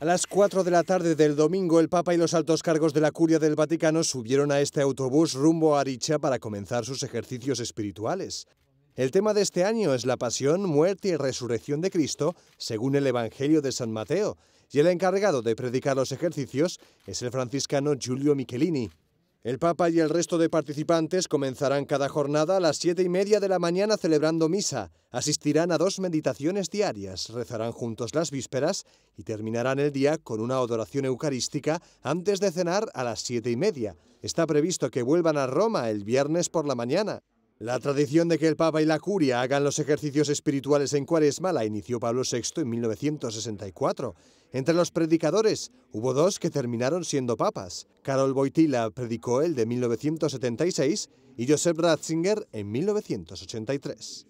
A las 4 de la tarde del domingo, el Papa y los altos cargos de la Curia del Vaticano subieron a este autobús rumbo a Aricha para comenzar sus ejercicios espirituales. El tema de este año es la pasión, muerte y resurrección de Cristo, según el Evangelio de San Mateo, y el encargado de predicar los ejercicios es el franciscano Giulio Michelini. El Papa y el resto de participantes comenzarán cada jornada a las siete y media de la mañana celebrando misa. Asistirán a dos meditaciones diarias, rezarán juntos las vísperas y terminarán el día con una adoración eucarística antes de cenar a las siete y media. Está previsto que vuelvan a Roma el viernes por la mañana. La tradición de que el Papa y la Curia hagan los ejercicios espirituales en Cuaresma la inició Pablo VI en 1964. Entre los predicadores hubo dos que terminaron siendo papas. Karol Wojtyla predicó el de 1976 y Joseph Ratzinger en 1983.